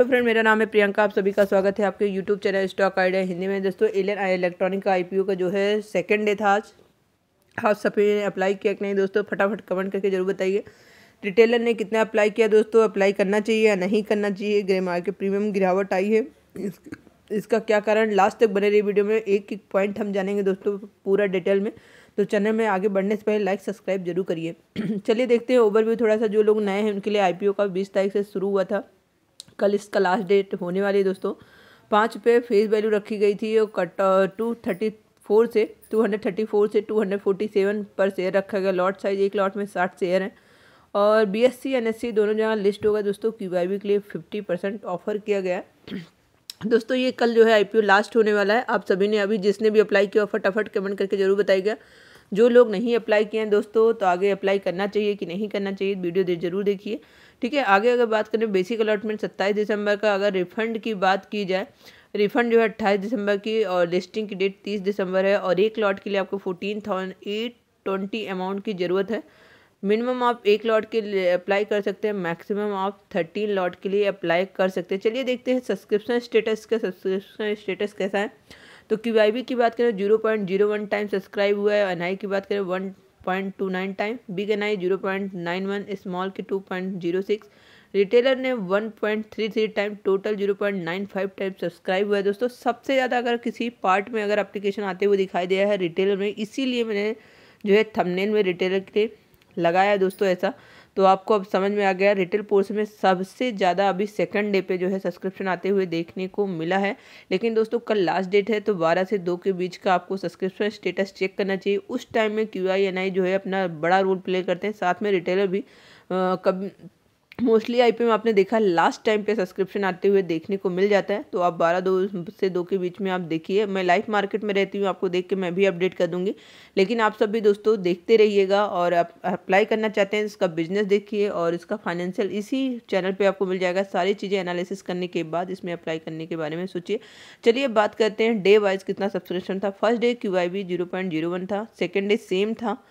hello तो friend मेरा नाम है प्रियंका आप सभी का स्वागत है आपके YouTube channel stock idea Hindi में दोस्तों एलियन आई इलेक्ट्रॉनिक का आईपीओ का जो है सेकंड डे था आज आप सभी ने अप्लाई किया कि नहीं दोस्तों फटाफट कमेंट करके जरूर बताइए रिटेलर ने कितना अप्लाई किया दोस्तों अप्लाई करना चाहिए या नहीं करना चाहिए ग्रे मार्केट प्रीमियम गिरावट आई है इस, इसका क्या कारण लास्ट तक बने रही वीडियो में एक एक पॉइंट हम जानेंगे दोस्तों पूरा डिटेल में तो चैनल में आगे बढ़ने से पहले लाइक सब्सक्राइब जरूर करिए चलिए देखते हैं ओवरव्यू थोड़ा सा जो लोग नए हैं उनके लिए आई का बीस तारीख से शुरू हुआ था कल इसका लास्ट डेट होने वाली है दोस्तों पाँच रुपये फेस वैल्यू रखी गई थी और कट टू थर्टी फोर से टू हंड्रेड थर्टी फोर से टू हंड्रेड फोर्टी सेवन पर शेयर रखा गया लॉट साइज एक लॉट में साठ शेयर हैं और B S E N S E दोनों जगह लिस्ट होगा दोस्तों क्यू आई बी के लिए फिफ्टी परसेंट ऑफर किया गया है दोस्तों ये कल जो है आई पी ओ लास्ट होने वाला है आप सभी ने अभी जिसने भी अप्लाई किया फटाफट कमेंट करके जरूर गया जो लोग नहीं अप्लाई किए हैं दोस्तों तो आगे अप्लाई करना चाहिए कि नहीं करना चाहिए वीडियो दे जरूर देखिए ठीक है आगे अगर बात करें बेसिक अलॉटमेंट सत्ताईस दिसंबर का अगर रिफंड की बात की जाए रिफंड जो है अट्ठाईस दिसंबर की और लिस्टिंग की डेट तीस दिसंबर है और एक लॉट के लिए आपको fourteen thousand eight twenty amount की ज़रूरत है मिनिमम आप एक लॉट के लिए अप्लाई कर सकते हैं मैक्सिमम आप थर्टीन लॉट के लिए अप्लाई कर सकते हैं चलिए देखते हैं सब्सक्रिप्शन स्टेटस का सब्सक्रिप्शन स्टेटस कैसा है तो क्यू की बात करें zero point zero one time subscribe हुआ है एन की बात करें one point two nine time big N I zero point nine one small की two point zero six retailer ने one point three three time total zero point nine five time subscribe हुआ है दोस्तों सबसे ज़्यादा अगर किसी पार्ट में अगर अप्लीकेशन आते हुए दिखाई दिया है रिटेलर में इसीलिए मैंने जो है थमनेल में रिटेलर के लगाया दोस्तों ऐसा तो आपको अब समझ में आ गया रिटेल पोर्स में सबसे ज़्यादा अभी सेकंड डे पे जो है सब्सक्रिप्शन आते हुए देखने को मिला है लेकिन दोस्तों कल लास्ट डेट है तो बारह से दो के बीच का आपको सब्सक्रिप्शन स्टेटस चेक करना चाहिए उस टाइम में क्यू आई एन आई जो है अपना बड़ा रोल प्ले करते हैं साथ में रिटेलर भी कब मोस्टली पी में आपने देखा लास्ट टाइम पे सब्सक्रिप्शन आते हुए देखने को मिल जाता है तो आप बारह दो से दो के बीच में आप देखिए मैं लाइव मार्केट में रहती हूँ आपको देख के मैं भी अपडेट कर दूँगी लेकिन आप सब भी दोस्तों देखते रहिएगा और आप अप्लाई करना चाहते हैं इसका बिजनेस देखिए और इसका फाइनेंशियल इसी चैनल पर आपको मिल जाएगा सारी चीज़ें एनालिसिस करने के बाद इसमें अप्लाई करने के बारे में सोचिए चलिए बात करते हैं डे वाइज कितना सब्सक्रिप्शन था फर्स्ट डे क्यू आई था सेकेंड डे सेम था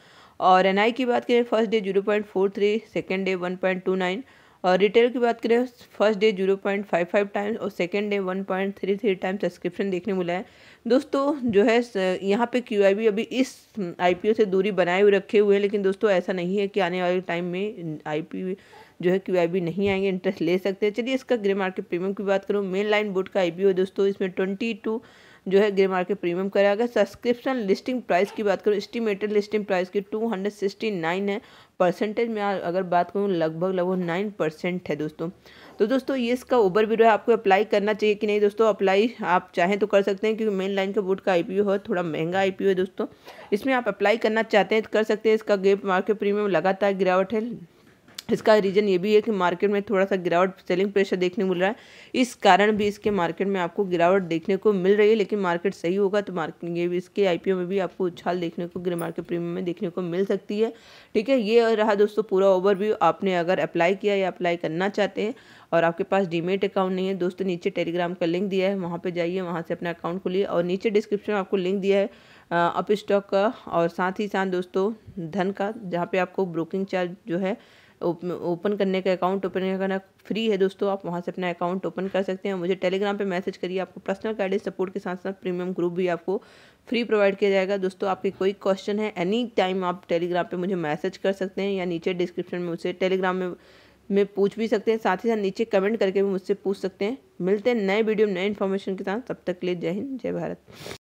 और एन की बात करें first day zero point four three second day one point two nine और रिटेल की बात करें first day zero point five five times और second day one point three three times subscription देखने मिला है दोस्तों जो है यहाँ पे क्यू आई अभी इस आई hm, से दूरी बनाए हुए रखे हुए हैं लेकिन दोस्तों ऐसा नहीं है कि आने वाले टाइम में आई जो है क्यू आई नहीं आएंगे इंटरेस्ट ले सकते हैं चलिए इसका ग्रे मार्केट प्रीमियम की बात करूँ मेन लाइन बोर्ड का आई है दोस्तों इसमें ट्वेंटी टू जो है ग्रे मार्केट प्रीमियम कराया गया सब्सक्रिप्शन लिस्टिंग प्राइस की बात करूँ एस्टिमेटेड लिस्टिंग प्राइस की टू हंड्रेड सिक्सटी नाइन है परसेंटेज में अगर बात करूँ लगभग लगभग नाइन परसेंट है दोस्तों तो दोस्तों ये इसका ओबर व्यू है आपको अप्लाई करना चाहिए कि नहीं दोस्तों अप्लाई आप चाहें तो कर सकते हैं क्योंकि मेन लाइन के बोर्ड का आईपीओ है थोड़ा महंगा आईपीओ है दोस्तों इसमें आप अप्लाई करना चाहते हैं तो कर सकते हैं इसका गेप मार्केट प्रीमियम लगातार गिरावट है इसका रीज़न ये भी है कि मार्केट में थोड़ा सा गिरावट सेलिंग प्रेशर देखने मिल रहा है इस कारण भी इसके मार्केट में आपको गिरावट देखने को मिल रही है लेकिन मार्केट सही होगा तो मार्केट ये भी इसके आईपीओ में भी आपको उछाल देखने को ग्रे मार्केट प्रीमियम में देखने को मिल सकती है ठीक है ये रहा दोस्तों पूरा ओवरव्यू आपने अगर अप्लाई किया या अप्लाई करना चाहते हैं और आपके पास डीमेट अकाउंट नहीं है दोस्तों नीचे टेलीग्राम का लिंक दिया है वहाँ पर जाइए वहाँ से अपना अकाउंट खोलिए और नीचे डिस्क्रिप्शन में आपको लिंक दिया है अप स्टॉक का और साथ ही साथ दोस्तों धन का जहाँ पे आपको ब्रोकिंग चार्ज जो है ओपन करने का अकाउंट ओपन करना फ्री है दोस्तों आप वहाँ से अपना अकाउंट ओपन कर सकते हैं मुझे टेलीग्राम पे मैसेज करिए आपको पर्सनल गाइडेंस सपोर्ट के साथ साथ प्रीमियम ग्रुप भी आपको फ्री प्रोवाइड किया जाएगा दोस्तों आपके कोई क्वेश्चन है एनी टाइम आप टेलीग्राम पे मुझे मैसेज कर सकते हैं या नीचे डिस्क्रिप्शन में उसे टेलीग्राम में में पूछ भी सकते हैं साथ ही साथ नीचे कमेंट करके भी मुझसे पूछ सकते हैं मिलते हैं नए वीडियो में नए इन्फॉर्मेशन के साथ तब तक के लिए जय हिंद जय भारत